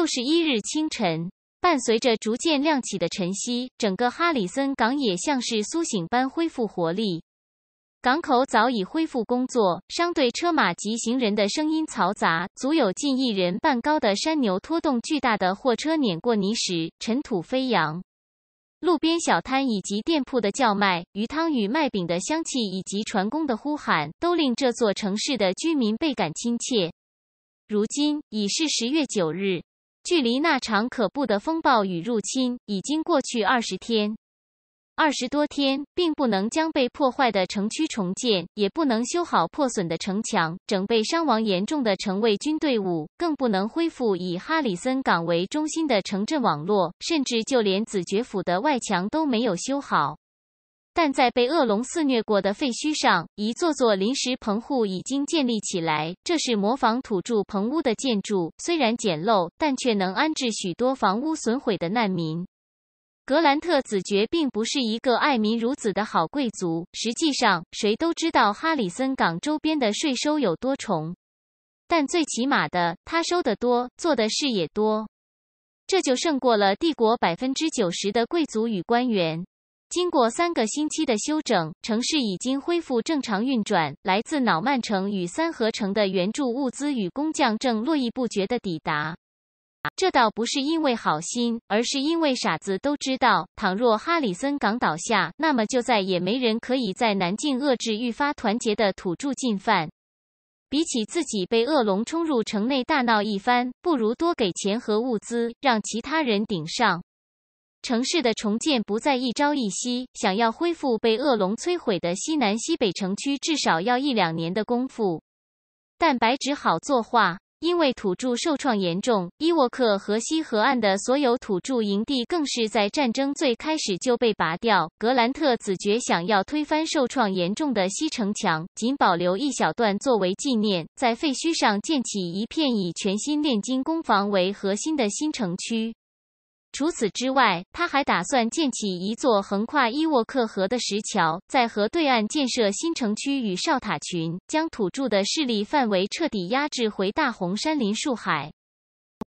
六十一日清晨，伴随着逐渐亮起的晨曦，整个哈里森港也像是苏醒般恢复活力。港口早已恢复工作，商队、车马及行人的声音嘈杂，足有近一人半高的山牛拖动巨大的货车碾过泥石，尘土飞扬。路边小摊以及店铺的叫卖、鱼汤与麦饼的香气以及船工的呼喊，都令这座城市的居民倍感亲切。如今已是十月九日。距离那场可怖的风暴与入侵已经过去二十天，二十多天，并不能将被破坏的城区重建，也不能修好破损的城墙，整备伤亡严重的城卫军队伍，更不能恢复以哈里森港为中心的城镇网络，甚至就连子爵府的外墙都没有修好。但在被恶龙肆虐过的废墟上，一座座临时棚户已经建立起来。这是模仿土著棚屋的建筑，虽然简陋，但却能安置许多房屋损毁的难民。格兰特子爵并不是一个爱民如子的好贵族。实际上，谁都知道哈里森港周边的税收有多重，但最起码的，他收得多，做的事也多，这就胜过了帝国百分之九十的贵族与官员。经过三个星期的休整，城市已经恢复正常运转。来自瑙曼城与三合城的援助物资与工匠正络绎不绝的抵达。这倒不是因为好心，而是因为傻子都知道，倘若哈里森港倒下，那么就再也没人可以在南境遏制愈发团结的土著进犯。比起自己被恶龙冲入城内大闹一番，不如多给钱和物资，让其他人顶上。城市的重建不再一朝一夕，想要恢复被恶龙摧毁的西南西北城区，至少要一两年的功夫。但白纸好作画，因为土著受创严重，伊沃克河西河岸的所有土著营地更是在战争最开始就被拔掉。格兰特子爵想要推翻受创严重的西城墙，仅保留一小段作为纪念，在废墟上建起一片以全新炼金工坊为核心的新城区。除此之外，他还打算建起一座横跨伊沃克河的石桥，在河对岸建设新城区与哨塔群，将土著的势力范围彻底压制回大红山林树海。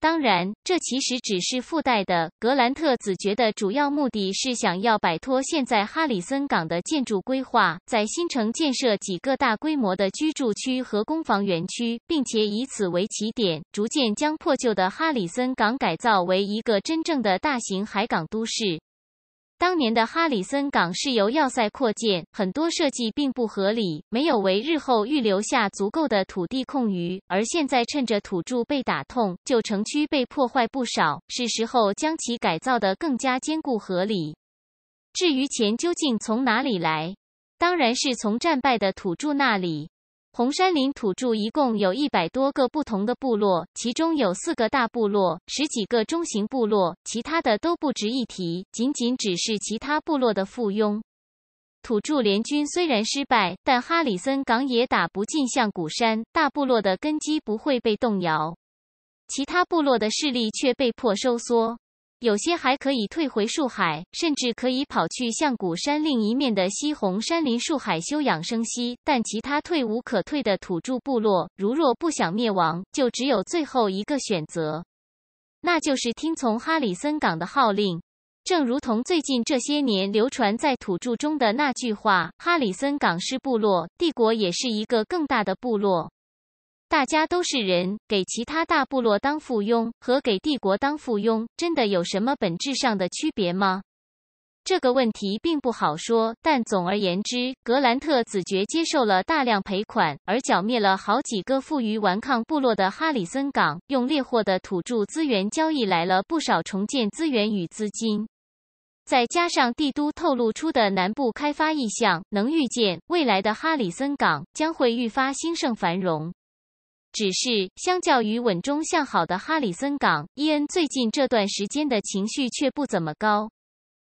当然，这其实只是附带的。格兰特子爵的主要目的是想要摆脱现在哈里森港的建筑规划，在新城建设几个大规模的居住区和工房园区，并且以此为起点，逐渐将破旧的哈里森港改造为一个真正的大型海港都市。当年的哈里森港是由要塞扩建，很多设计并不合理，没有为日后预留下足够的土地空余。而现在趁着土著被打痛，旧城区被破坏不少，是时候将其改造的更加坚固合理。至于钱究竟从哪里来，当然是从战败的土著那里。红山林土著一共有一百多个不同的部落，其中有四个大部落，十几个中型部落，其他的都不值一提，仅仅只是其他部落的附庸。土著联军虽然失败，但哈里森港也打不进象谷山，大部落的根基不会被动摇，其他部落的势力却被迫收缩。有些还可以退回树海，甚至可以跑去象谷山另一面的西红山林树海休养生息。但其他退无可退的土著部落，如若不想灭亡，就只有最后一个选择，那就是听从哈里森港的号令。正如同最近这些年流传在土著中的那句话：“哈里森港是部落，帝国也是一个更大的部落。”大家都是人，给其他大部落当附庸和给帝国当附庸，真的有什么本质上的区别吗？这个问题并不好说。但总而言之，格兰特子爵接受了大量赔款，而剿灭了好几个负隅顽抗部落的哈里森港，用掠获的土著资源交易来了不少重建资源与资金。再加上帝都透露出的南部开发意向，能预见未来的哈里森港将会愈发兴盛繁荣。只是，相较于稳中向好的哈里森港，伊恩最近这段时间的情绪却不怎么高。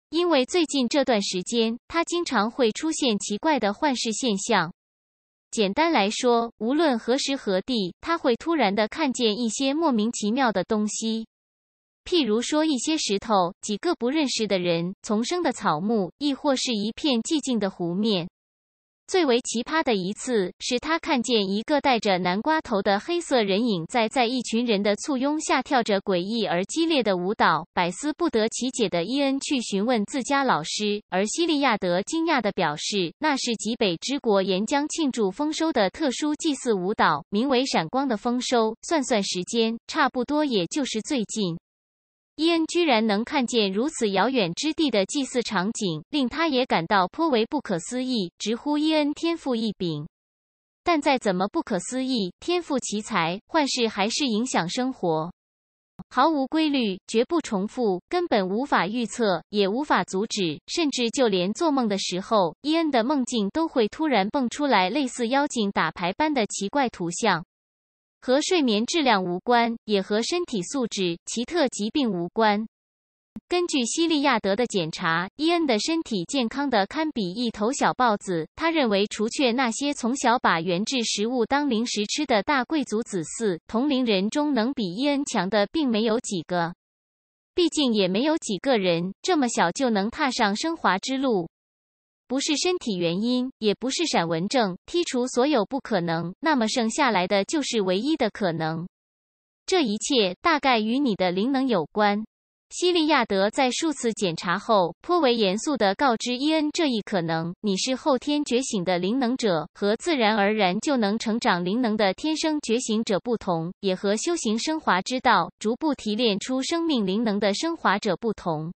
因为最近这段时间，他经常会出现奇怪的幻视现象。简单来说，无论何时何地，他会突然的看见一些莫名其妙的东西，譬如说一些石头、几个不认识的人、丛生的草木，亦或是一片寂静的湖面。最为奇葩的一次是他看见一个戴着南瓜头的黑色人影，在在一群人的簇拥下跳着诡异而激烈的舞蹈。百思不得其解的伊恩去询问自家老师，而西利亚德惊讶地表示，那是极北之国沿江庆祝丰收的特殊祭祀舞蹈，名为“闪光的丰收”。算算时间，差不多也就是最近。伊恩居然能看见如此遥远之地的祭祀场景，令他也感到颇为不可思议，直呼伊恩天赋异禀。但再怎么不可思议，天赋奇才，幻视还是影响生活，毫无规律，绝不重复，根本无法预测，也无法阻止，甚至就连做梦的时候，伊恩的梦境都会突然蹦出来类似妖精打牌般的奇怪图像。和睡眠质量无关，也和身体素质、奇特疾病无关。根据西利亚德的检查，伊恩的身体健康的堪比一头小豹子。他认为，除却那些从小把原制食物当零食吃的大贵族子嗣，同龄人中能比伊恩强的并没有几个。毕竟，也没有几个人这么小就能踏上升华之路。不是身体原因，也不是闪纹症。剔除所有不可能，那么剩下来的就是唯一的可能。这一切大概与你的灵能有关。西利亚德在数次检查后，颇为严肃地告知伊恩这一可能：你是后天觉醒的灵能者，和自然而然就能成长灵能的天生觉醒者不同，也和修行升华之道，逐步提炼出生命灵能的升华者不同。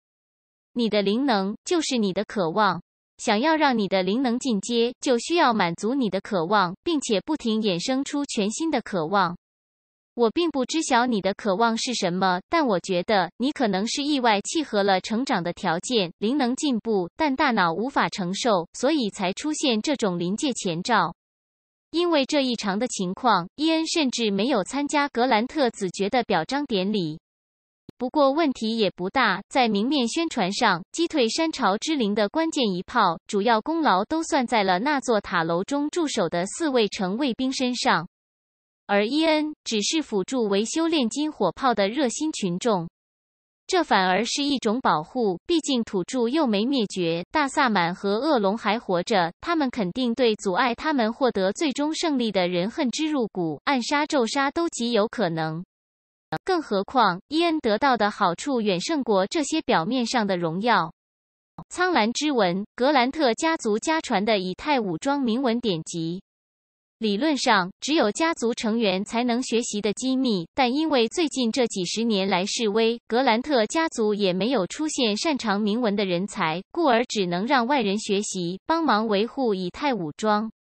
你的灵能就是你的渴望。想要让你的灵能进阶，就需要满足你的渴望，并且不停衍生出全新的渴望。我并不知晓你的渴望是什么，但我觉得你可能是意外契合了成长的条件，灵能进步，但大脑无法承受，所以才出现这种临界前兆。因为这异常的情况，伊恩甚至没有参加格兰特子爵的表彰典礼。不过问题也不大，在明面宣传上击退山潮之灵的关键一炮，主要功劳都算在了那座塔楼中驻守的四位城卫兵身上，而伊恩只是辅助维修炼金火炮的热心群众。这反而是一种保护，毕竟土著又没灭绝，大萨满和恶龙还活着，他们肯定对阻碍他们获得最终胜利的人恨之入骨，暗杀、咒杀都极有可能。更何况，伊恩得到的好处远胜过这些表面上的荣耀。苍蓝之纹，格兰特家族家传的以太武装铭文典籍，理论上只有家族成员才能学习的机密。但因为最近这几十年来示威，格兰特家族也没有出现擅长铭文的人才，故而只能让外人学习，帮忙维护以太武装。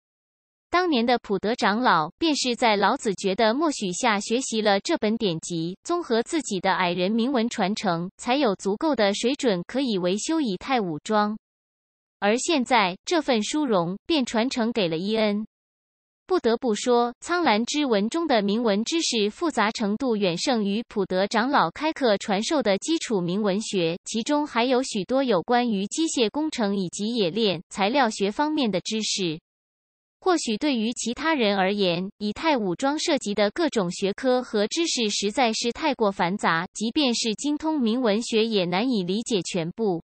当年的普德长老便是在老子觉的默许下学习了这本典籍，综合自己的矮人铭文传承，才有足够的水准可以维修以太武装。而现在这份殊荣便传承给了伊恩。不得不说，苍兰之文中的铭文知识复杂程度远胜于普德长老开课传授的基础铭文学，其中还有许多有关于机械工程以及冶炼材料学方面的知识。或许对于其他人而言，以太武装涉及的各种学科和知识实在是太过繁杂，即便是精通明文学，也难以理解全部。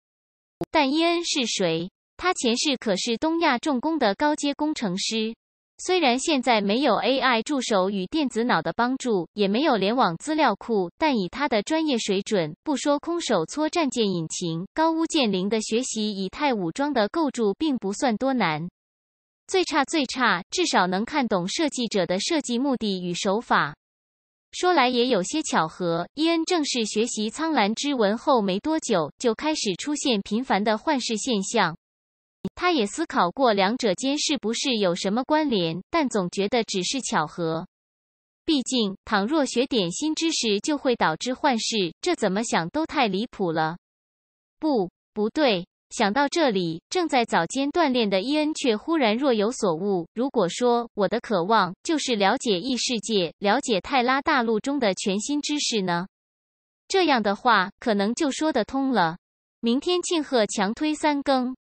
但伊恩是谁？他前世可是东亚重工的高阶工程师。虽然现在没有 AI 助手与电子脑的帮助，也没有联网资料库，但以他的专业水准，不说空手搓战舰引擎，高屋建瓴的学习以太武装的构筑，并不算多难。最差最差，至少能看懂设计者的设计目的与手法。说来也有些巧合，伊恩正式学习《苍兰之纹》后没多久，就开始出现频繁的幻视现象。他也思考过两者间是不是有什么关联，但总觉得只是巧合。毕竟，倘若学点新知识就会导致幻视，这怎么想都太离谱了。不，不对。想到这里，正在早间锻炼的伊恩却忽然若有所悟。如果说我的渴望就是了解异世界，了解泰拉大陆中的全新知识呢？这样的话，可能就说得通了。明天庆贺强推三更。